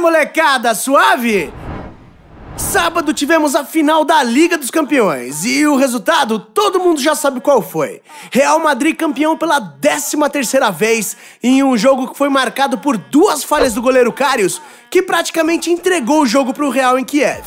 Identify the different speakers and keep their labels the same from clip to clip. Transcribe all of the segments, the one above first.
Speaker 1: molecada, suave? Sábado tivemos a final da Liga dos Campeões e o resultado todo mundo já sabe qual foi. Real Madrid campeão pela 13ª vez em um jogo que foi marcado por duas falhas do goleiro Karius, que praticamente entregou o jogo para o Real em Kiev.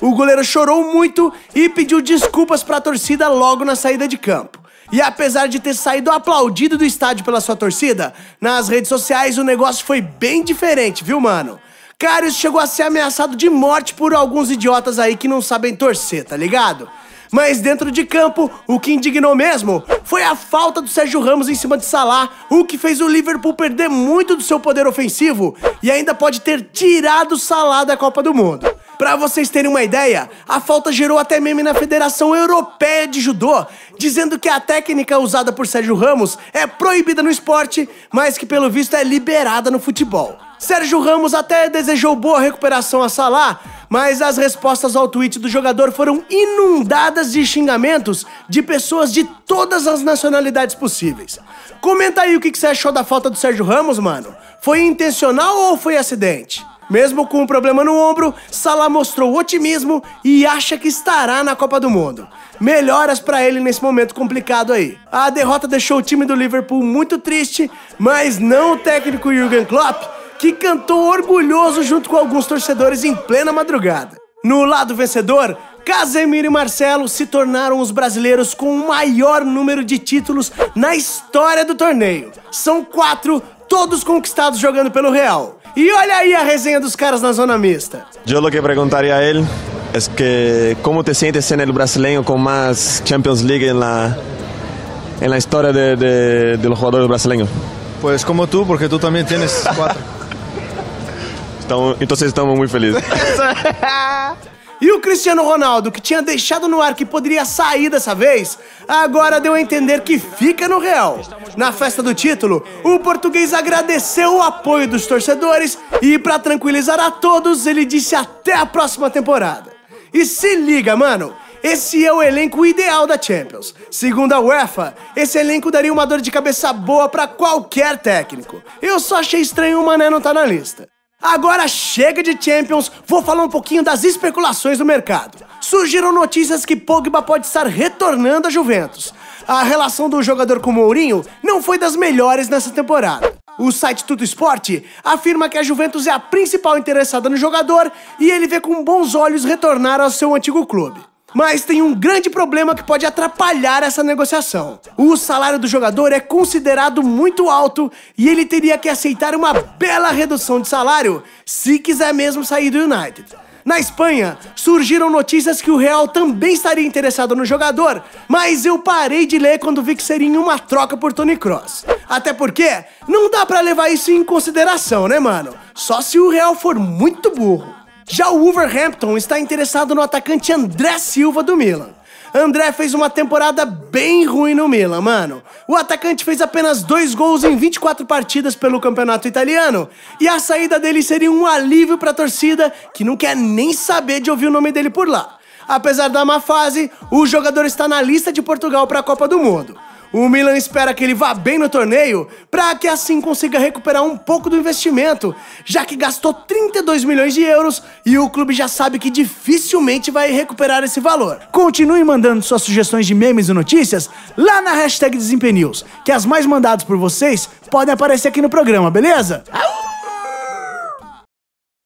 Speaker 1: O goleiro chorou muito e pediu desculpas para a torcida logo na saída de campo. E apesar de ter saído aplaudido do estádio pela sua torcida, nas redes sociais o negócio foi bem diferente, viu, mano? Carius chegou a ser ameaçado de morte por alguns idiotas aí que não sabem torcer, tá ligado? Mas dentro de campo, o que indignou mesmo foi a falta do Sérgio Ramos em cima de Salah, o que fez o Liverpool perder muito do seu poder ofensivo e ainda pode ter tirado Salah da Copa do Mundo. Para vocês terem uma ideia, a falta gerou até meme na Federação Europeia de Judô, dizendo que a técnica usada por Sérgio Ramos é proibida no esporte, mas que pelo visto é liberada no futebol. Sérgio Ramos até desejou boa recuperação a Salah, mas as respostas ao tweet do jogador foram inundadas de xingamentos de pessoas de todas as nacionalidades possíveis. Comenta aí o que você achou da falta do Sérgio Ramos, mano. Foi intencional ou foi acidente? Mesmo com o um problema no ombro, Salah mostrou otimismo e acha que estará na Copa do Mundo. Melhoras para ele nesse momento complicado aí. A derrota deixou o time do Liverpool muito triste, mas não o técnico Jurgen Klopp que cantou orgulhoso junto com alguns torcedores em plena madrugada. No lado vencedor, Casemiro e Marcelo se tornaram os brasileiros com o maior número de títulos na história do torneio. São quatro, todos conquistados jogando pelo Real. E olha aí a resenha dos caras na zona mista.
Speaker 2: Eu o que perguntaria a ele é que como te sentes sendo brasileiro com mais Champions League na na história dos jogadores brasileiros? Pois Pues como tu, porque tu também tens quatro. Então, então vocês estão muito felizes.
Speaker 1: E o Cristiano Ronaldo, que tinha deixado no ar que poderia sair dessa vez, agora deu a entender que fica no Real. Na festa do título, o português agradeceu o apoio dos torcedores e, para tranquilizar a todos, ele disse até a próxima temporada. E se liga, mano! Esse é o elenco ideal da Champions. Segundo a UEFA, esse elenco daria uma dor de cabeça boa para qualquer técnico. Eu só achei estranho o Mané não estar tá na lista. Agora chega de Champions, vou falar um pouquinho das especulações do mercado. Surgiram notícias que Pogba pode estar retornando à Juventus. A relação do jogador com Mourinho não foi das melhores nessa temporada. O site Tudo Esporte afirma que a Juventus é a principal interessada no jogador e ele vê com bons olhos retornar ao seu antigo clube. Mas tem um grande problema que pode atrapalhar essa negociação. O salário do jogador é considerado muito alto e ele teria que aceitar uma bela redução de salário se quiser mesmo sair do United. Na Espanha, surgiram notícias que o Real também estaria interessado no jogador, mas eu parei de ler quando vi que seria em uma troca por Tony Cross. Até porque não dá para levar isso em consideração, né, mano? Só se o Real for muito burro. Já o Wolverhampton está interessado no atacante André Silva do Milan. André fez uma temporada bem ruim no Milan, mano. O atacante fez apenas dois gols em 24 partidas pelo campeonato italiano. E a saída dele seria um alívio para a torcida, que não quer nem saber de ouvir o nome dele por lá. Apesar da má fase, o jogador está na lista de Portugal para a Copa do Mundo. O Milan espera que ele vá bem no torneio para que assim consiga recuperar um pouco do investimento, já que gastou 32 milhões de euros e o clube já sabe que dificilmente vai recuperar esse valor. Continue mandando suas sugestões de memes e notícias lá na hashtag Desempenhos, que as mais mandadas por vocês podem aparecer aqui no programa, beleza?